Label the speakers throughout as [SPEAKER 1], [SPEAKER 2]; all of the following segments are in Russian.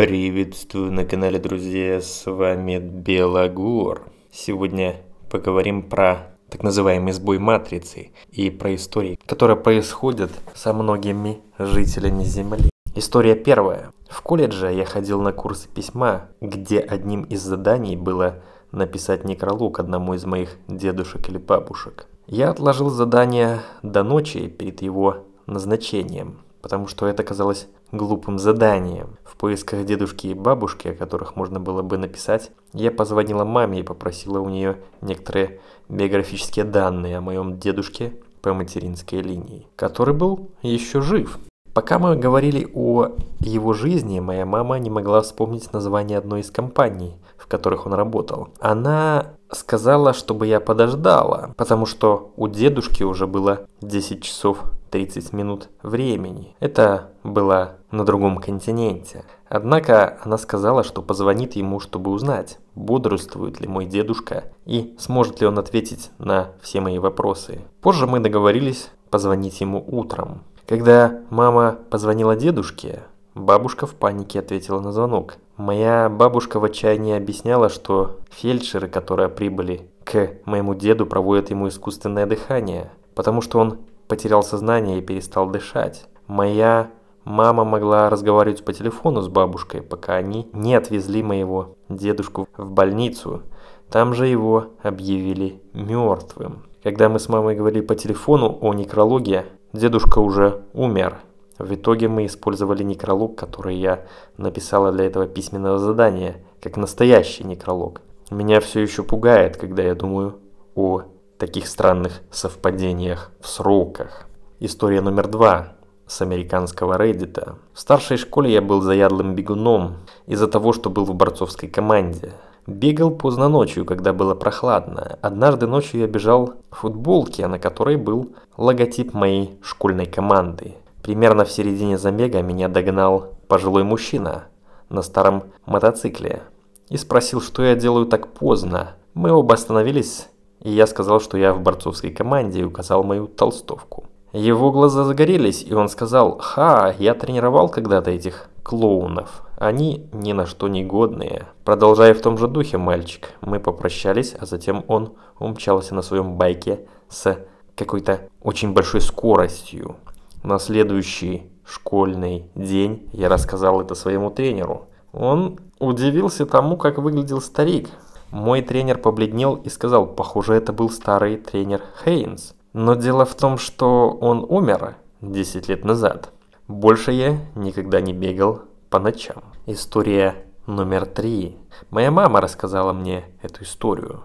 [SPEAKER 1] Приветствую на канале, друзья, с вами Белогор. Сегодня поговорим про так называемый сбой матрицы и про истории, которые происходят со многими жителями Земли. История первая. В колледже я ходил на курсы письма, где одним из заданий было написать некролог одному из моих дедушек или бабушек. Я отложил задание до ночи перед его назначением, потому что это казалось глупым заданием поисках дедушки и бабушки, о которых можно было бы написать, я позвонила маме и попросила у нее некоторые биографические данные о моем дедушке по материнской линии, который был еще жив – Пока мы говорили о его жизни, моя мама не могла вспомнить название одной из компаний, в которых он работал. Она сказала, чтобы я подождала, потому что у дедушки уже было 10 часов 30 минут времени. Это было на другом континенте. Однако она сказала, что позвонит ему, чтобы узнать, бодрствует ли мой дедушка и сможет ли он ответить на все мои вопросы. Позже мы договорились позвонить ему утром. Когда мама позвонила дедушке, бабушка в панике ответила на звонок. Моя бабушка в отчаянии объясняла, что фельдшеры, которые прибыли к моему деду, проводят ему искусственное дыхание, потому что он потерял сознание и перестал дышать. Моя мама могла разговаривать по телефону с бабушкой, пока они не отвезли моего дедушку в больницу. Там же его объявили мертвым. Когда мы с мамой говорили по телефону о некрологе, Дедушка уже умер. В итоге мы использовали некролог, который я написала для этого письменного задания, как настоящий некролог. Меня все еще пугает, когда я думаю о таких странных совпадениях в сроках. История номер два с американского Reddit. В старшей школе я был заядлым бегуном из-за того, что был в борцовской команде – Бегал поздно ночью, когда было прохладно. Однажды ночью я бежал в футболке, на которой был логотип моей школьной команды. Примерно в середине забега меня догнал пожилой мужчина на старом мотоцикле и спросил, что я делаю так поздно. Мы оба остановились, и я сказал, что я в борцовской команде и указал мою толстовку. Его глаза загорелись, и он сказал, «Ха, я тренировал когда-то этих клоунов. Они ни на что не годные. Продолжая в том же духе, мальчик, мы попрощались, а затем он умчался на своем байке с какой-то очень большой скоростью. На следующий школьный день я рассказал это своему тренеру. Он удивился тому, как выглядел старик. Мой тренер побледнел и сказал, похоже, это был старый тренер Хейнс. Но дело в том, что он умер 10 лет назад. Больше я никогда не бегал по ночам. История номер три. Моя мама рассказала мне эту историю.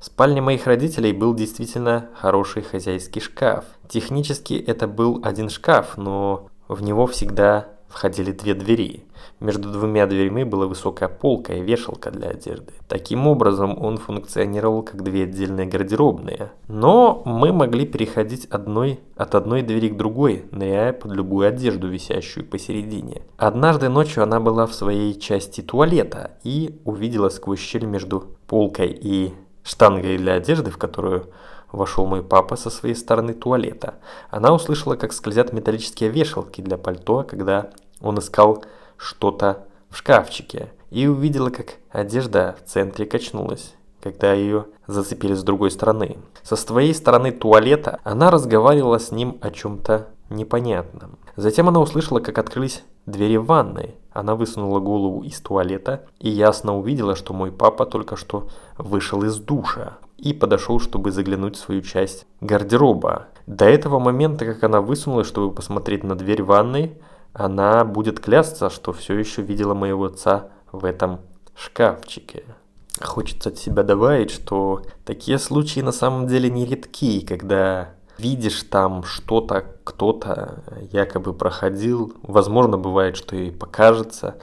[SPEAKER 1] В спальне моих родителей был действительно хороший хозяйский шкаф. Технически это был один шкаф, но в него всегда входили две двери. Между двумя дверьми была высокая полка и вешалка для одежды. Таким образом, он функционировал как две отдельные гардеробные. Но мы могли переходить одной, от одной двери к другой, ныряя под любую одежду, висящую посередине. Однажды ночью она была в своей части туалета и увидела сквозь щель между полкой и штангой для одежды, в которую Вошел мой папа со своей стороны туалета. Она услышала, как скользят металлические вешалки для пальто, когда он искал что-то в шкафчике, и увидела, как одежда в центре качнулась когда ее зацепили с другой стороны. Со своей стороны туалета она разговаривала с ним о чем-то непонятном. Затем она услышала, как открылись двери ванной. Она высунула голову из туалета и ясно увидела, что мой папа только что вышел из душа и подошел, чтобы заглянуть в свою часть гардероба. До этого момента, как она высунулась, чтобы посмотреть на дверь ванной, она будет клясться, что все еще видела моего отца в этом шкафчике. Хочется от себя добавить, что такие случаи на самом деле не редки, когда видишь там что-то, кто-то якобы проходил. Возможно, бывает, что и покажется,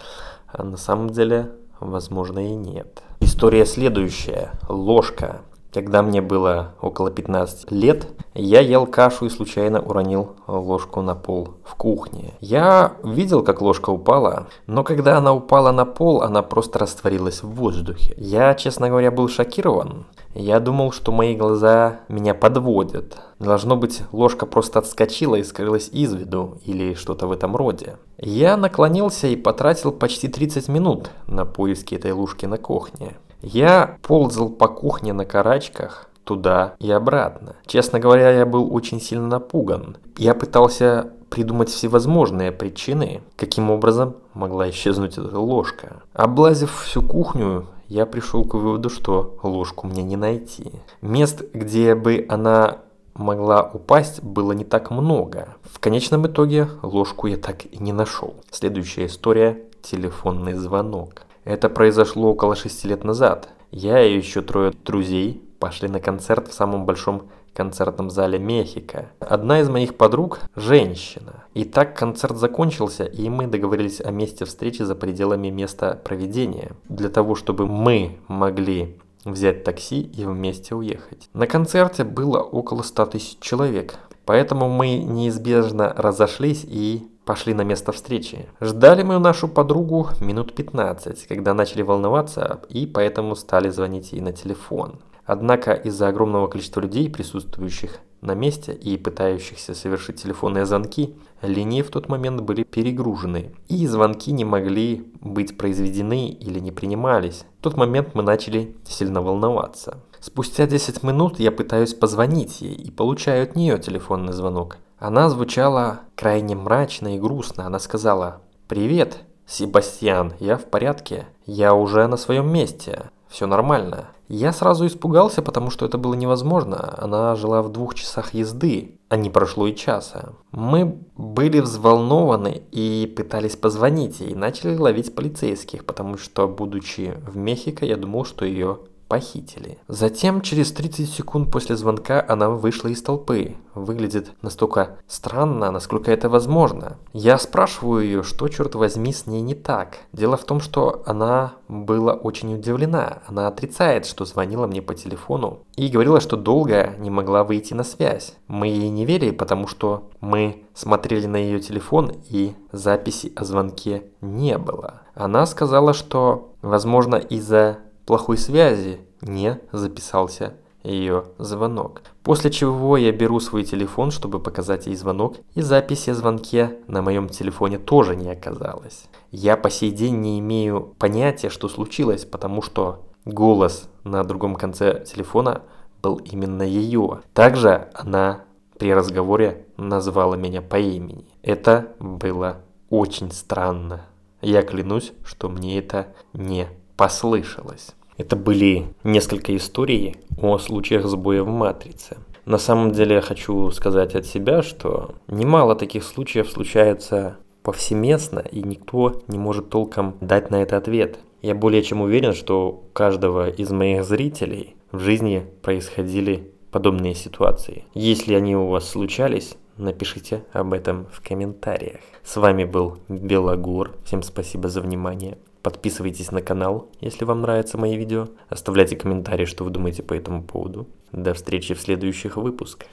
[SPEAKER 1] а на самом деле, возможно, и нет. История следующая. Ложка. Когда мне было около 15 лет, я ел кашу и случайно уронил ложку на пол в кухне. Я видел, как ложка упала, но когда она упала на пол, она просто растворилась в воздухе. Я, честно говоря, был шокирован. Я думал, что мои глаза меня подводят. Должно быть, ложка просто отскочила и скрылась из виду, или что-то в этом роде. Я наклонился и потратил почти 30 минут на поиски этой ложки на кухне. Я ползал по кухне на карачках, туда и обратно. Честно говоря, я был очень сильно напуган. Я пытался придумать всевозможные причины, каким образом могла исчезнуть эта ложка. Облазив всю кухню, я пришел к выводу, что ложку мне не найти. Мест, где бы она могла упасть, было не так много. В конечном итоге ложку я так и не нашел. Следующая история – телефонный звонок. Это произошло около шести лет назад. Я и еще трое друзей пошли на концерт в самом большом концертном зале Мехико. Одна из моих подруг – женщина. И так концерт закончился, и мы договорились о месте встречи за пределами места проведения, для того, чтобы мы могли взять такси и вместе уехать. На концерте было около 100 тысяч человек, поэтому мы неизбежно разошлись и пошли на место встречи. Ждали мы нашу подругу минут 15, когда начали волноваться и поэтому стали звонить ей на телефон. Однако из-за огромного количества людей, присутствующих на месте и пытающихся совершить телефонные звонки, линии в тот момент были перегружены, и звонки не могли быть произведены или не принимались. В тот момент мы начали сильно волноваться. Спустя 10 минут я пытаюсь позвонить ей и получаю от нее телефонный звонок – она звучала крайне мрачно и грустно. Она сказала «Привет, Себастьян, я в порядке. Я уже на своем месте. Все нормально». Я сразу испугался, потому что это было невозможно. Она жила в двух часах езды, а не прошло и часа. Мы были взволнованы и пытались позвонить ей, начали ловить полицейских, потому что, будучи в Мехико, я думал, что ее похитили. Затем, через 30 секунд после звонка, она вышла из толпы. Выглядит настолько странно, насколько это возможно. Я спрашиваю ее, что, черт возьми, с ней не так. Дело в том, что она была очень удивлена. Она отрицает, что звонила мне по телефону и говорила, что долго не могла выйти на связь. Мы ей не верили, потому что мы смотрели на ее телефон и записи о звонке не было. Она сказала, что, возможно, из-за плохой связи, не записался ее звонок. После чего я беру свой телефон, чтобы показать ей звонок, и записи о звонке на моем телефоне тоже не оказалось. Я по сей день не имею понятия, что случилось, потому что голос на другом конце телефона был именно ее. Также она при разговоре назвала меня по имени. Это было очень странно. Я клянусь, что мне это не послышалось. Это были несколько историй о случаях сбоя в матрице. На самом деле я хочу сказать от себя, что немало таких случаев случается повсеместно, и никто не может толком дать на это ответ. Я более чем уверен, что у каждого из моих зрителей в жизни происходили подобные ситуации. Если они у вас случались, напишите об этом в комментариях. С вами был Белогор. Всем спасибо за внимание. Подписывайтесь на канал, если вам нравятся мои видео. Оставляйте комментарии, что вы думаете по этому поводу. До встречи в следующих выпусках.